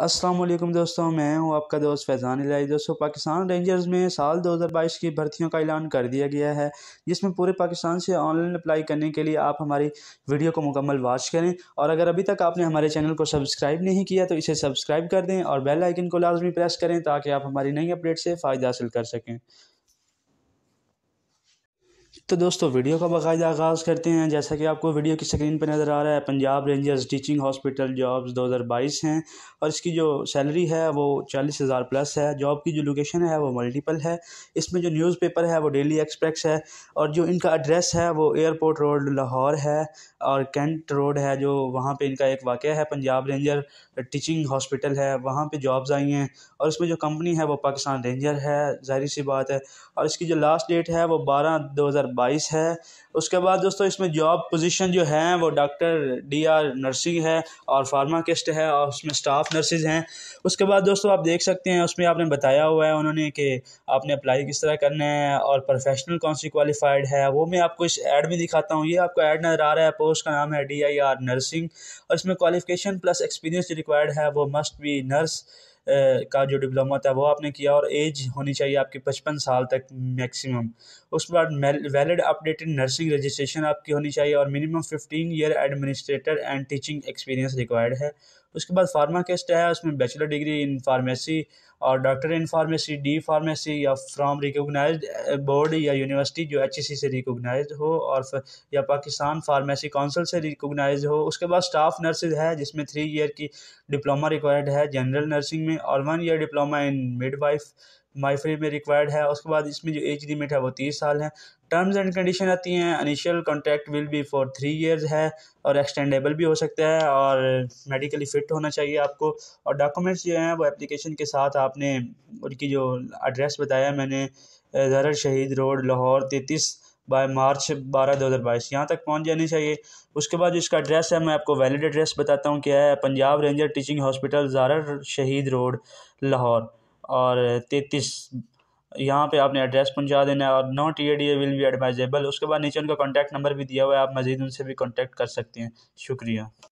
असलम दोस्तों मैं हूं आपका दोस्त फैज़ान इलाई दोस्तों पाकिस्तान रेंजर्स में साल 2022 की भर्तियों का ऐलान कर दिया गया है जिसमें पूरे पाकिस्तान से ऑनलाइन अप्लाई करने के लिए आप हमारी वीडियो को मुकम्मल वॉच करें और अगर अभी तक आपने हमारे चैनल को सब्सक्राइब नहीं किया तो इसे सब्सक्राइब कर दें और बेल आइकन को लाजमी प्रेस करें ताकि आप हमारी नई अपडेट से फ़ायदा हासिल कर सकें तो दोस्तों वीडियो का बाकायदा आगाज़ करते हैं जैसा कि आपको वीडियो की स्क्रीन पर नज़र आ रहा है Punjab rangers teaching hospital jobs 2022 हैं और इसकी जो सैलरी है वो चालीस हज़ार प्लस है जॉब की जो लोकेशन है वो मल्टीपल है इसमें जो न्यूज़पेपर है वो डेली एक्सप्रेस है और जो इनका एड्रेस है वो एयरपोर्ट रोड लाहौर है और कैंट रोड है जो वहाँ पर इनका एक वाक़ है पंजाब रेंजर टीचिंग हॉस्पिटल है वहाँ पर जॉब्स आई हैं और इसमें जो कंपनी है वो पाकिस्तान रेंजर है जाहिर सी बात है और इसकी जो लास्ट डेट है वो बारह दो बाईस है उसके बाद दोस्तों इसमें जॉब पोजीशन जो है वो डॉक्टर डी आर नर्सिंग है और फार्माकिस्ट है और उसमें स्टाफ नर्सिस हैं उसके बाद दोस्तों आप देख सकते हैं उसमें आपने बताया हुआ है उन्होंने कि आपने अप्लाई किस तरह करना है और प्रोफेशनल कौन सी क्वालिफाइड है वो मैं आपको इस ऐड में दिखाता हूँ ये आपको ऐड नज़र आ रहा है पोस्ट का नाम है डी आई आर नर्सिंग और इसमें क्वालिफिकेशन प्लस एक्सपीरियंस जो रिक्वायर्ड है वो मस्ट बी नर्स का जो डिप्लोमा था वो आपने किया और एज होनी चाहिए आपकी पचपन साल तक मैक्सिमम उसके बाद वैलिड अपडेटेड नर्सिंग रजिस्ट्रेशन आपकी होनी चाहिए और minimum fifteen year administrator and teaching experience required है उसके बाद फार्माकेस्ट है उसमें बैचलर डिग्री इन फार्मेसी और doctor in pharmacy D pharmacy या फ्राम रिकोगनाइज बोर्ड या यूनिवर्सिटी जो एच e से रिकोगनाइज हो और या पाकिस्तान फार्मेसी काउंसिल से रिकोगनाइज हो उसके बाद स्टाफ नर्सेज है जिसमें थ्री ईयर की डिप्लोमा रिक्वायर्ड है जनरल नर्सिंग में और one year diploma in mid wife free में रिक्वायर्ड है उसके बाद इसमें जो एज लिमिट है वो तीस साल है टर्म्स एंड कंडीशन आती हैं initial contract will be for three years है और एक्सटेंडेबल भी हो सकता है और मेडिकली फ़िट होना चाहिए आपको और डॉक्यूमेंट्स जो हैं वो एप्लीकेशन के साथ आपने उनकी जो एड्रेस बताया मैंने जहर शहीद रोड लाहौर तैतीस बाय मार्च बारह दो हज़ार बाईस यहाँ तक पहुँच जानी चाहिए उसके बाद जो इसका एड्रेस है मैं आपको वैलिड एड्रेस बताता हूँ क्या है Punjab ranger teaching hospital Zarar Shaheed road Lahore और तैतीस यहाँ पे आपने एड्रेस पहुँचा देना है और not E D will be advisable उसके बाद नीचे उनका कॉन्टैक्ट नंबर भी दिया हुआ है आप मज़ीद उनसे भी कॉन्टैक्ट कर सकते हैं शुक्रिया